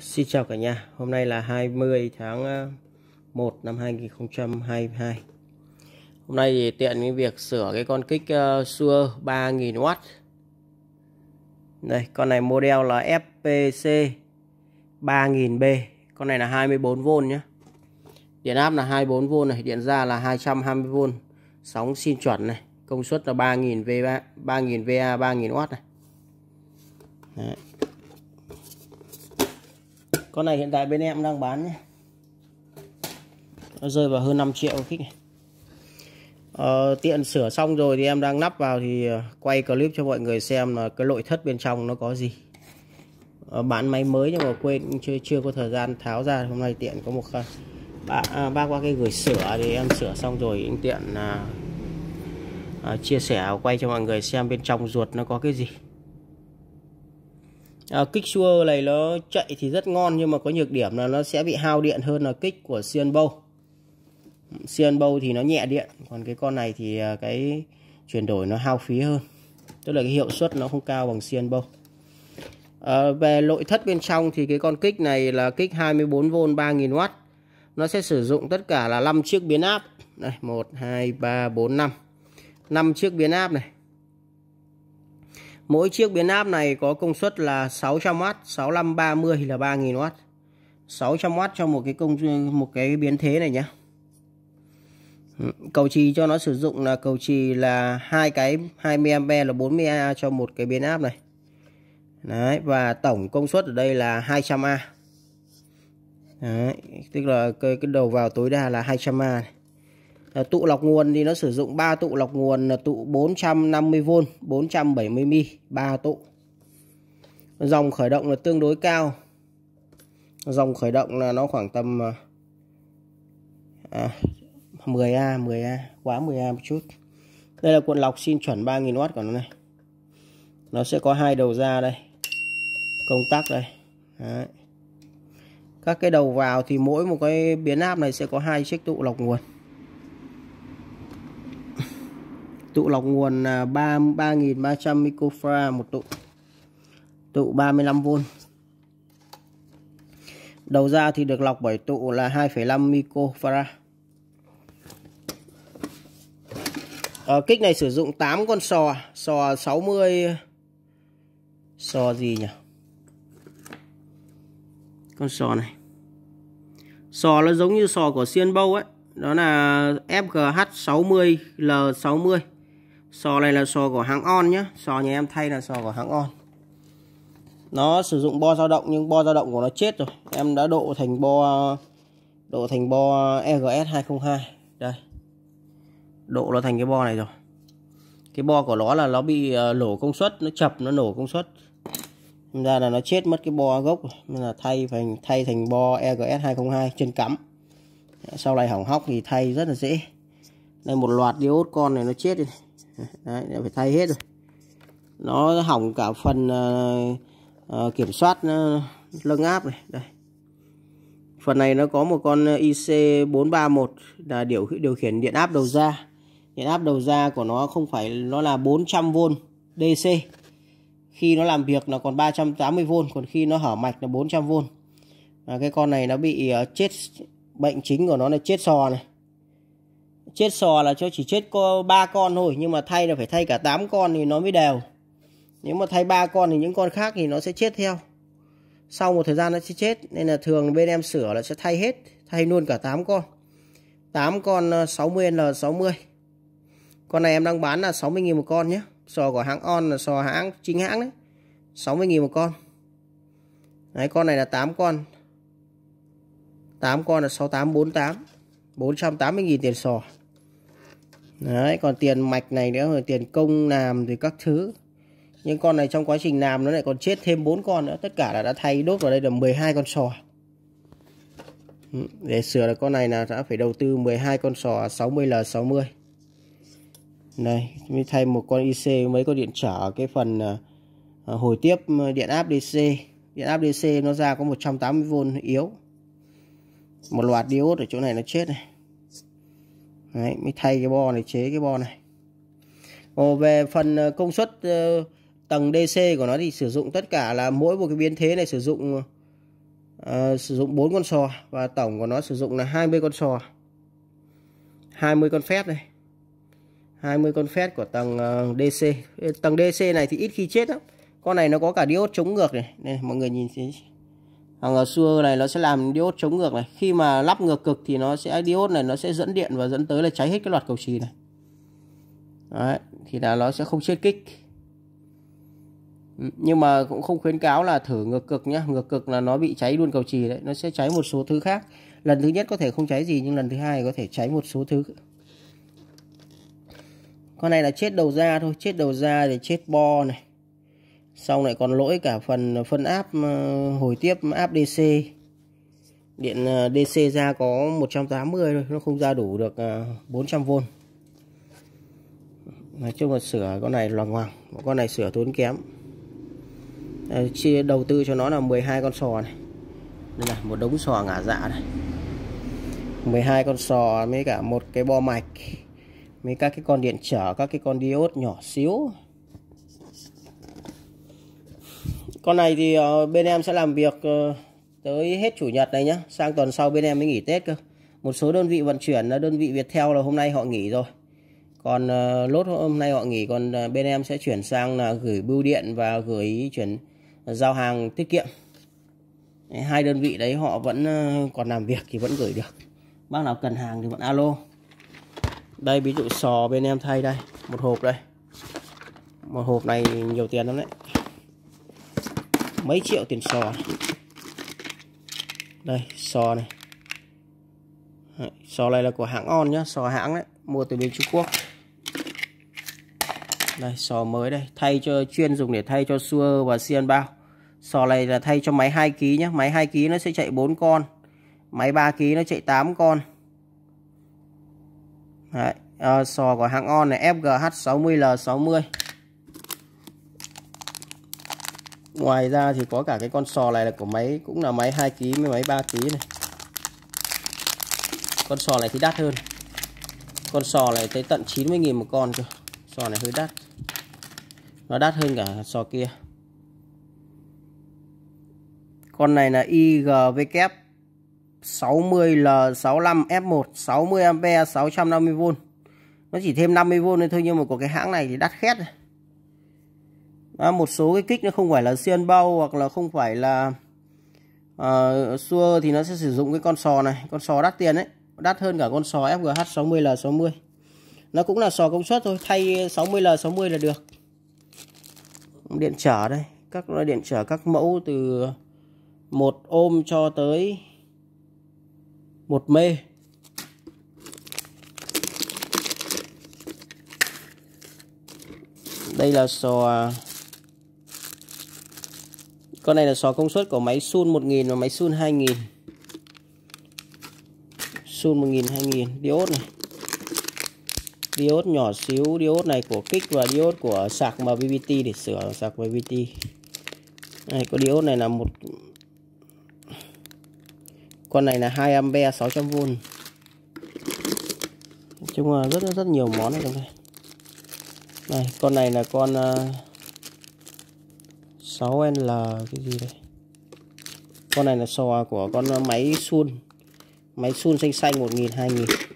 Xin chào cả nhà, hôm nay là 20 tháng 1 ờ, năm 2022 Hôm nay thì tiện với việc sửa cái con kích uh, Sure 3000W Đây, con này model là FPC 3000B Con này là 24V nhé Điện áp là 24V này, điện ra là 220V Sóng xin chuẩn này, công suất là 3000 VA, 3000 VA 3000W này Đấy con này hiện tại bên em đang bán nhé nó rơi vào hơn 5 triệu khích này Ờ, tiện sửa xong rồi thì em đang lắp vào thì ờ, quay clip cho mọi người xem là cái nội thất bên trong nó có gì ờ, bán máy mới nhưng mà quên chưa chưa có thời gian tháo ra hôm nay tiện có một ba à, bác qua cái gửi sửa thì em sửa xong rồi anh tiện à, à, chia sẻ quay cho mọi người xem bên trong ruột nó có cái gì à, kích xua này nó chạy thì rất ngon nhưng mà có nhược điểm là nó sẽ bị hao điện hơn là kích của Sian Bow Sian Bow thì nó nhẹ điện còn cái con này thì ờ, cái chuyển đổi nó hao phí hơn tức là cái hiệu suất nó không cao bằng Sian Bow à, ờ, về nội thất bên trong thì cái con kích này là kích 24V 3000W nó sẽ sử dụng tất cả là 5 chiếc biến áp này 1 2 3 4 5 5 chiếc biến áp này Mỗi chiếc biến áp này có công suất là 600W, 6530 là 3000W. 600W cho một cái công một cái biến thế này nhé. Cầu trì cho nó sử dụng là cầu trì là hai cái 20A là 40A cho một cái biến áp này. Đấy và tổng công suất ở đây là 200A. Đấy, tức là cái, cái đầu vào tối đa là 200A này. Ờ, tụ lọc nguồn thì nó sử dụng 3 tụ lọc nguồn là tụ 450V 470mi 3 tụ dòng khởi động là tương đối cao dòng khởi động là nó khoảng tầm à, 10A à, 10A quá 10A một chút đây là cuộn lọc xin chuẩn 3000W của nó này nó sẽ có hai đầu ra đây công tắc đây Đấy. các cái đầu vào thì mỗi một cái biến áp này sẽ có hai chiếc tụ lọc nguồn tụ lọc nguồn 3.300 à, microfarad một tụ tụ 35V đầu ra thì được lọc bởi tụ là 2,5 microfarad Ở ờ, kích này sử dụng 8 con sò sò 60 sò gì nhỉ con sò này sò nó giống như sò của xiên bâu ấy đó là FGH 60 L60 sò này là sò của hãng on nhé sò nhà em thay là sò của hãng on nó sử dụng bo dao động nhưng bo dao động của nó chết rồi em đã độ thành bo độ thành bo EGS 202 đây độ nó thành cái bo này rồi cái bo của nó là nó bị lổ ờ, công suất nó chập nó nổ công suất Nên ra là nó chết mất cái bo gốc nên là thay thành thay thành bo EGS 202 chân cắm sau này hỏng hóc thì thay rất là dễ đây một loạt diode con này nó chết đi này đấy phải thay hết rồi nó hỏng cả phần uh, uh, kiểm soát uh, lưng áp này đây phần này nó có một con IC431 là điều điều khiển điện áp đầu ra điện áp đầu ra của nó không phải nó là 400V DC khi nó làm việc là còn 380V còn khi nó hở mạch là 400V à, cái con này nó bị chết bệnh chính của nó là chết sò này chết sò là cho chỉ chết có ba con thôi nhưng mà thay là phải thay cả 8 con thì nó mới đều nếu mà thay ba con thì những con khác thì nó sẽ chết theo sau một thời gian nó sẽ chết nên là thường bên em sửa là sẽ thay hết thay luôn cả 8 con 8 con 60 L 60 con này em đang bán là 60.000 một con nhé sò của hãng on là sò hãng chính hãng đấy 60.000 một con đấy con này là 8 con 8 con là 6848 480.000 tiền sò đấy còn tiền mạch này nữa rồi tiền công làm thì các thứ nhưng con này trong quá trình làm nó lại còn chết thêm bốn con nữa tất cả là đã thay đốt vào đây là 12 con sò ừ, để sửa được con này là đã phải đầu tư 12 con sò 60L60 đây mới thay một con IC mấy con điện trở cái phần à, à, hồi tiếp à, điện áp DC điện áp DC nó ra có 180V yếu một loạt diode ở chỗ này nó chết này Đấy, mới thay cái bo này chế cái bo này Ồ, về phần ờ, công suất uh, tầng DC của nó thì sử dụng tất cả là mỗi một cái biến thế này sử dụng uh, sử dụng 4 con sò và tổng của nó sử dụng là 20 con sò 20 con phép này 20 con phép của tầng uh, DC tầng DC này thì ít khi chết lắm con này nó có cả diode chống ngược này, này mọi người nhìn thấy hàng xưa này nó sẽ làm diode chống ngược này khi mà lắp ngược cực thì nó sẽ diode này nó sẽ dẫn điện và dẫn tới là cháy hết cái loạt cầu chì này Đấy, thì là nó sẽ không chết kích ừ, nhưng mà cũng không khuyến cáo là thử ngược cực nhé ngược cực là nó bị cháy luôn cầu chì đấy nó sẽ cháy một số thứ khác lần thứ nhất có thể không cháy gì nhưng lần thứ hai có thể cháy một số thứ con này là chết đầu ra thôi chết đầu ra thì chết bo này xong lại còn lỗi cả phần phân áp ờ, hồi tiếp áp DC điện ờ, DC ra có 180 thôi nó không ra đủ được 400V ờ, nói chung là sửa con này loằng hoàng con này sửa tốn kém chia đầu tư cho nó là 12 con sò này đây là một đống sò ngả dạ này 12 con sò với cả một cái bo mạch với các cái con điện trở các cái con diode nhỏ xíu con này thì ờ, bên em sẽ làm việc ờ, tới hết chủ nhật này nhá sang tuần sau bên em mới nghỉ tết cơ một số đơn vị vận chuyển là ờ, đơn vị Viettel là hôm nay họ nghỉ rồi còn lốt hôm nay họ nghỉ còn bên em sẽ chuyển sang là gửi bưu điện và gửi chuyển giao hàng tiết kiệm hai đơn vị đấy họ vẫn còn làm việc thì vẫn gửi được bác nào cần hàng thì vẫn alo đây ví dụ sò bên em thay đây một hộp đây một hộp này nhiều tiền lắm đấy mấy triệu tiền sò này. đây sò này đấy, sò này là của hãng on nhá sò hãng đấy mua từ bên Trung Quốc đây sò mới đây thay cho chuyên dùng để thay cho xua và xiên bao sò này là thay cho máy 2 kg nhá máy 2 kg nó sẽ chạy 4 con máy 3 kg nó chạy 8 con Đấy, à, sò của hãng on này FGH 60L60 ngoài ra thì có cả cái con sò này là của máy cũng là máy 2 kg với máy 3 kg này con sò này thì đắt hơn con sò này tới tận 90.000 một con cơ sò này hơi đắt nó đắt hơn cả sò kia con này là IGW 60L65F1 60A 650V nó chỉ thêm 50V thôi nhưng mà của cái hãng này thì đắt khét rồi à, một số cái kích nó không phải là xiên bao hoặc là không phải là uh, xua thì nó sẽ sử dụng cái con sò này con sò đắt tiền đấy đắt hơn cả con sò FGH 60L60 nó cũng là sò công suất thôi thay 60L60 là được điện trở đây các loại điện trở các mẫu từ một ôm cho tới một mê đây là sò con này là sò công suất của máy Sun 1000 và máy Sun 2000. Sun 1000 2000 diode này. Diode nhỏ xíu, diode này của kích và diode của sạc MVBT để sửa sạc MVBT. Này có diode này là một Con này là 2 ampe 600V. chung là rất rất nhiều món này trong đây. Này, con này là con uh, 6L cái gì đây con này là sò của con máy sun máy sun xanh xanh 1000 2000